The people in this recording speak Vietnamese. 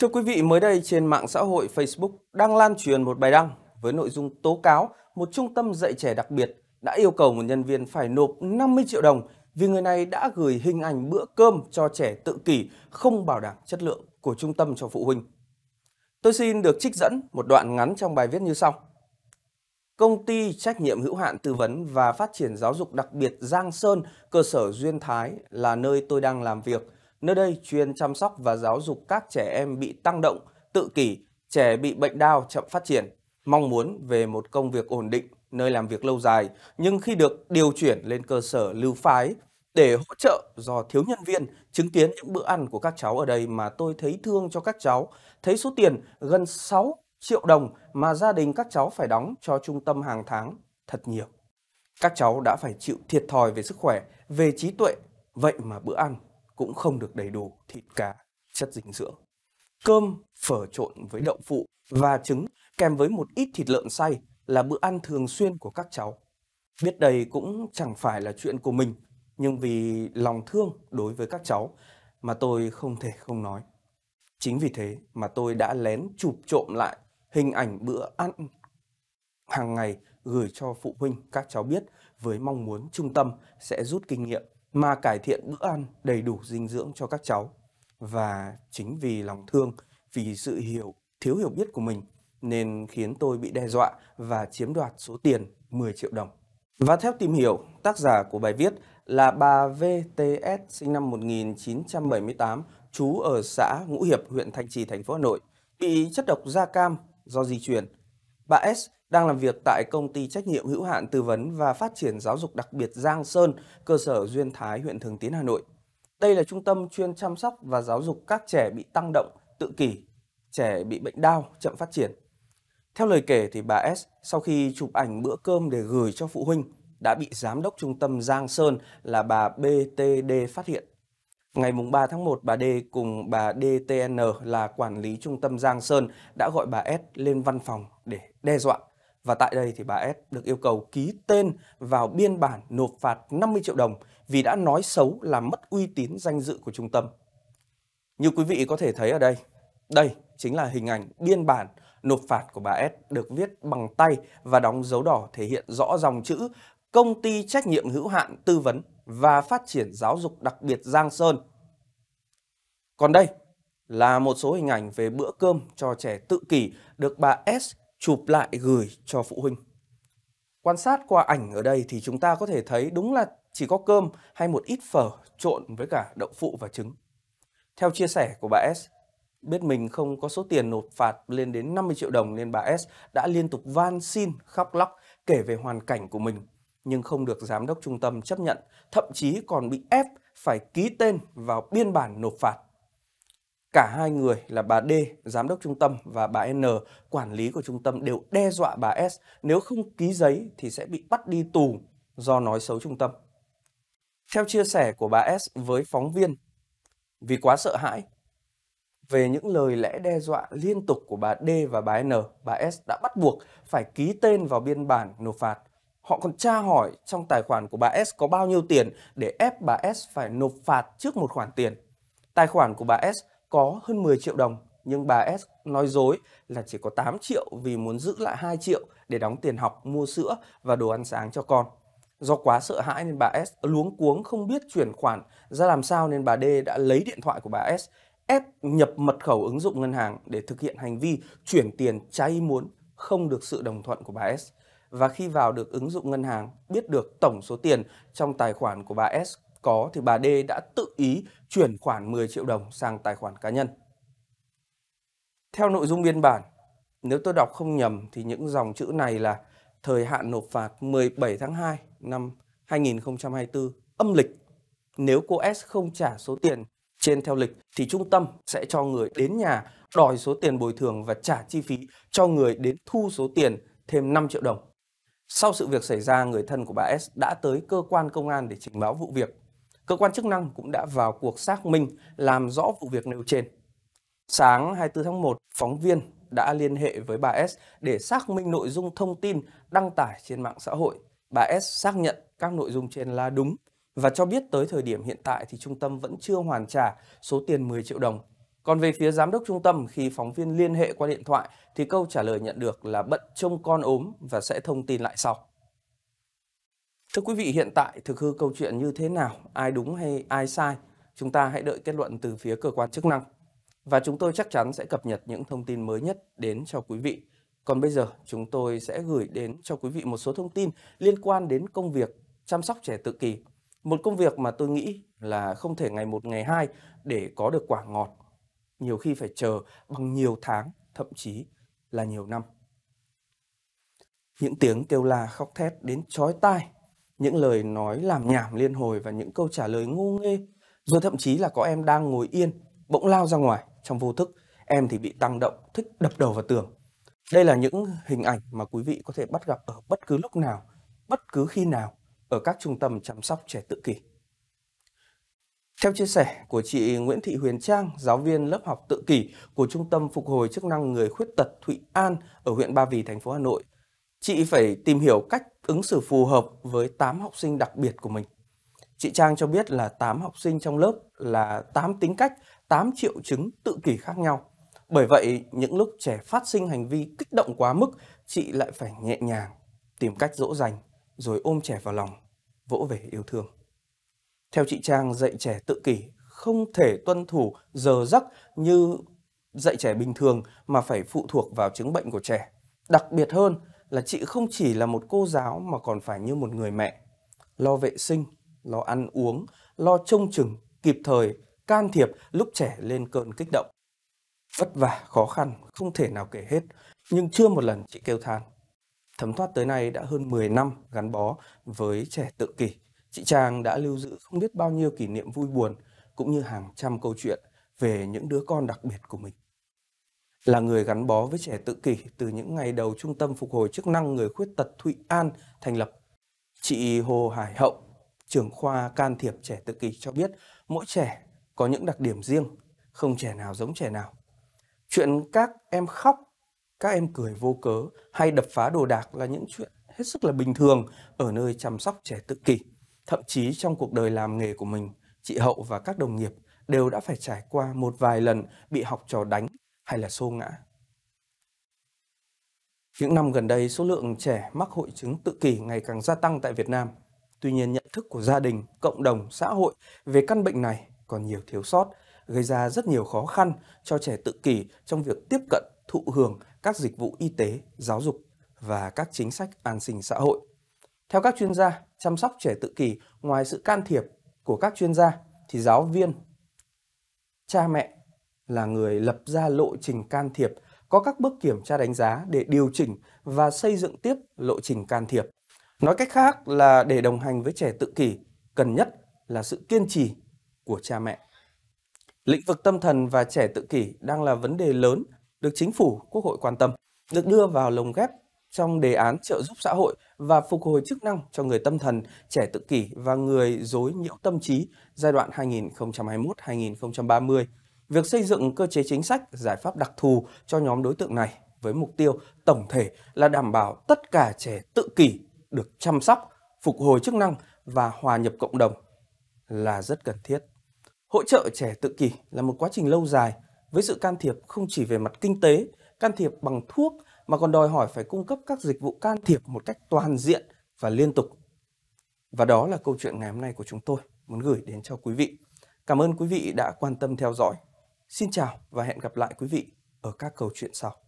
Thưa quý vị, mới đây trên mạng xã hội Facebook đang lan truyền một bài đăng với nội dung tố cáo một trung tâm dạy trẻ đặc biệt đã yêu cầu một nhân viên phải nộp 50 triệu đồng vì người này đã gửi hình ảnh bữa cơm cho trẻ tự kỷ không bảo đảm chất lượng của trung tâm cho phụ huynh. Tôi xin được trích dẫn một đoạn ngắn trong bài viết như sau. Công ty trách nhiệm hữu hạn tư vấn và phát triển giáo dục đặc biệt Giang Sơn, cơ sở Duyên Thái là nơi tôi đang làm việc. Nơi đây chuyên chăm sóc và giáo dục các trẻ em bị tăng động, tự kỷ, trẻ bị bệnh đau chậm phát triển, mong muốn về một công việc ổn định, nơi làm việc lâu dài, nhưng khi được điều chuyển lên cơ sở lưu phái để hỗ trợ do thiếu nhân viên chứng kiến những bữa ăn của các cháu ở đây mà tôi thấy thương cho các cháu, thấy số tiền gần 6 triệu đồng mà gia đình các cháu phải đóng cho trung tâm hàng tháng thật nhiều. Các cháu đã phải chịu thiệt thòi về sức khỏe, về trí tuệ, vậy mà bữa ăn cũng không được đầy đủ thịt cá, chất dinh dưỡng. Cơm phở trộn với đậu phụ và trứng kèm với một ít thịt lợn xay là bữa ăn thường xuyên của các cháu. Biết đây cũng chẳng phải là chuyện của mình, nhưng vì lòng thương đối với các cháu mà tôi không thể không nói. Chính vì thế mà tôi đã lén chụp trộm lại hình ảnh bữa ăn hàng ngày gửi cho phụ huynh các cháu biết với mong muốn trung tâm sẽ rút kinh nghiệm mà cải thiện bữa ăn đầy đủ dinh dưỡng cho các cháu. Và chính vì lòng thương, vì sự hiểu, thiếu hiểu biết của mình nên khiến tôi bị đe dọa và chiếm đoạt số tiền 10 triệu đồng. Và theo tìm hiểu, tác giả của bài viết là bà VTS sinh năm 1978, trú ở xã Ngũ Hiệp, huyện Thanh Trì, thành phố Hà Nội, bị chất độc da cam do di chuyển. Bà S đang làm việc tại công ty trách nhiệm hữu hạn tư vấn và phát triển giáo dục đặc biệt Giang Sơn, cơ sở Duyên Thái, huyện Thường Tín, Hà Nội. Đây là trung tâm chuyên chăm sóc và giáo dục các trẻ bị tăng động, tự kỷ, trẻ bị bệnh đau, chậm phát triển. Theo lời kể thì bà S sau khi chụp ảnh bữa cơm để gửi cho phụ huynh đã bị giám đốc trung tâm Giang Sơn là bà BTD phát hiện. Ngày 3 tháng 1, bà D cùng bà DTN là quản lý trung tâm Giang Sơn đã gọi bà S lên văn phòng để đe dọa. Và tại đây thì bà S được yêu cầu ký tên vào biên bản nộp phạt 50 triệu đồng vì đã nói xấu làm mất uy tín danh dự của trung tâm. Như quý vị có thể thấy ở đây, đây chính là hình ảnh biên bản nộp phạt của bà S được viết bằng tay và đóng dấu đỏ thể hiện rõ dòng chữ Công ty trách nhiệm hữu hạn tư vấn và Phát triển Giáo dục đặc biệt Giang Sơn. Còn đây là một số hình ảnh về bữa cơm cho trẻ tự kỷ được bà S chụp lại gửi cho phụ huynh. Quan sát qua ảnh ở đây thì chúng ta có thể thấy đúng là chỉ có cơm hay một ít phở trộn với cả đậu phụ và trứng. Theo chia sẻ của bà S, biết mình không có số tiền nộp phạt lên đến 50 triệu đồng nên bà S đã liên tục van xin khóc lóc kể về hoàn cảnh của mình nhưng không được giám đốc trung tâm chấp nhận, thậm chí còn bị ép phải ký tên vào biên bản nộp phạt. Cả hai người là bà D, giám đốc trung tâm và bà N, quản lý của trung tâm đều đe dọa bà S nếu không ký giấy thì sẽ bị bắt đi tù do nói xấu trung tâm. Theo chia sẻ của bà S với phóng viên, vì quá sợ hãi về những lời lẽ đe dọa liên tục của bà D và bà N, bà S đã bắt buộc phải ký tên vào biên bản nộp phạt Họ còn tra hỏi trong tài khoản của bà S có bao nhiêu tiền để ép bà S phải nộp phạt trước một khoản tiền. Tài khoản của bà S có hơn 10 triệu đồng nhưng bà S nói dối là chỉ có 8 triệu vì muốn giữ lại 2 triệu để đóng tiền học, mua sữa và đồ ăn sáng cho con. Do quá sợ hãi nên bà S luống cuống không biết chuyển khoản ra làm sao nên bà D đã lấy điện thoại của bà S ép nhập mật khẩu ứng dụng ngân hàng để thực hiện hành vi chuyển tiền trái ý muốn không được sự đồng thuận của bà S và khi vào được ứng dụng ngân hàng biết được tổng số tiền trong tài khoản của bà S có thì bà D đã tự ý chuyển khoản 10 triệu đồng sang tài khoản cá nhân. Theo nội dung biên bản, nếu tôi đọc không nhầm thì những dòng chữ này là thời hạn nộp phạt 17 tháng 2 năm 2024 âm lịch. Nếu cô S không trả số tiền trên theo lịch thì trung tâm sẽ cho người đến nhà đòi số tiền bồi thường và trả chi phí cho người đến thu số tiền thêm 5 triệu đồng. Sau sự việc xảy ra, người thân của bà S đã tới cơ quan công an để trình báo vụ việc. Cơ quan chức năng cũng đã vào cuộc xác minh làm rõ vụ việc nêu trên. Sáng 24 tháng 1, phóng viên đã liên hệ với bà S để xác minh nội dung thông tin đăng tải trên mạng xã hội. Bà S xác nhận các nội dung trên là đúng và cho biết tới thời điểm hiện tại thì trung tâm vẫn chưa hoàn trả số tiền 10 triệu đồng còn về phía giám đốc trung tâm, khi phóng viên liên hệ qua điện thoại thì câu trả lời nhận được là bận trông con ốm và sẽ thông tin lại sau. Thưa quý vị, hiện tại thực hư câu chuyện như thế nào, ai đúng hay ai sai, chúng ta hãy đợi kết luận từ phía cơ quan chức năng. Và chúng tôi chắc chắn sẽ cập nhật những thông tin mới nhất đến cho quý vị. Còn bây giờ, chúng tôi sẽ gửi đến cho quý vị một số thông tin liên quan đến công việc chăm sóc trẻ tự kỳ. Một công việc mà tôi nghĩ là không thể ngày một ngày hai để có được quả ngọt nhiều khi phải chờ bằng nhiều tháng, thậm chí là nhiều năm. Những tiếng kêu la khóc thét đến chói tai, những lời nói làm nhảm liên hồi và những câu trả lời ngu nghê, rồi thậm chí là có em đang ngồi yên, bỗng lao ra ngoài trong vô thức, em thì bị tăng động, thích đập đầu vào tường. Đây là những hình ảnh mà quý vị có thể bắt gặp ở bất cứ lúc nào, bất cứ khi nào ở các trung tâm chăm sóc trẻ tự kỷ. Theo chia sẻ của chị Nguyễn Thị Huyền Trang, giáo viên lớp học tự kỷ của Trung tâm Phục hồi chức năng người khuyết tật Thụy An ở huyện Ba Vì, thành phố Hà Nội, chị phải tìm hiểu cách ứng xử phù hợp với 8 học sinh đặc biệt của mình. Chị Trang cho biết là 8 học sinh trong lớp là 8 tính cách, 8 triệu chứng tự kỷ khác nhau. Bởi vậy, những lúc trẻ phát sinh hành vi kích động quá mức, chị lại phải nhẹ nhàng, tìm cách dỗ dành, rồi ôm trẻ vào lòng, vỗ về yêu thương. Theo chị Trang, dạy trẻ tự kỷ không thể tuân thủ giờ giấc như dạy trẻ bình thường mà phải phụ thuộc vào chứng bệnh của trẻ. Đặc biệt hơn là chị không chỉ là một cô giáo mà còn phải như một người mẹ. Lo vệ sinh, lo ăn uống, lo trông chừng, kịp thời, can thiệp lúc trẻ lên cơn kích động. Vất vả, khó khăn, không thể nào kể hết, nhưng chưa một lần chị kêu than. Thấm thoát tới nay đã hơn 10 năm gắn bó với trẻ tự kỷ Chị Trang đã lưu giữ không biết bao nhiêu kỷ niệm vui buồn cũng như hàng trăm câu chuyện về những đứa con đặc biệt của mình. Là người gắn bó với trẻ tự kỷ từ những ngày đầu Trung tâm Phục hồi chức năng người khuyết tật Thụy An thành lập, chị Hồ Hải Hậu, trưởng khoa can thiệp trẻ tự kỷ cho biết mỗi trẻ có những đặc điểm riêng, không trẻ nào giống trẻ nào. Chuyện các em khóc, các em cười vô cớ hay đập phá đồ đạc là những chuyện hết sức là bình thường ở nơi chăm sóc trẻ tự kỷ. Thậm chí trong cuộc đời làm nghề của mình, chị Hậu và các đồng nghiệp đều đã phải trải qua một vài lần bị học trò đánh hay là xô ngã. Những năm gần đây, số lượng trẻ mắc hội chứng tự kỷ ngày càng gia tăng tại Việt Nam. Tuy nhiên, nhận thức của gia đình, cộng đồng, xã hội về căn bệnh này còn nhiều thiếu sót, gây ra rất nhiều khó khăn cho trẻ tự kỷ trong việc tiếp cận, thụ hưởng các dịch vụ y tế, giáo dục và các chính sách an sinh xã hội. Theo các chuyên gia, chăm sóc trẻ tự kỷ ngoài sự can thiệp của các chuyên gia thì giáo viên, cha mẹ là người lập ra lộ trình can thiệp, có các bước kiểm tra đánh giá để điều chỉnh và xây dựng tiếp lộ trình can thiệp. Nói cách khác là để đồng hành với trẻ tự kỷ, cần nhất là sự kiên trì của cha mẹ. Lĩnh vực tâm thần và trẻ tự kỷ đang là vấn đề lớn được chính phủ, quốc hội quan tâm, được đưa vào lồng ghép trong đề án trợ giúp xã hội và phục hồi chức năng cho người tâm thần, trẻ tự kỷ và người dối nhiễu tâm trí giai đoạn 2021-2030. Việc xây dựng cơ chế chính sách, giải pháp đặc thù cho nhóm đối tượng này với mục tiêu tổng thể là đảm bảo tất cả trẻ tự kỷ được chăm sóc, phục hồi chức năng và hòa nhập cộng đồng là rất cần thiết. Hỗ trợ trẻ tự kỷ là một quá trình lâu dài với sự can thiệp không chỉ về mặt kinh tế, can thiệp bằng thuốc mà còn đòi hỏi phải cung cấp các dịch vụ can thiệp một cách toàn diện và liên tục. Và đó là câu chuyện ngày hôm nay của chúng tôi muốn gửi đến cho quý vị. Cảm ơn quý vị đã quan tâm theo dõi. Xin chào và hẹn gặp lại quý vị ở các câu chuyện sau.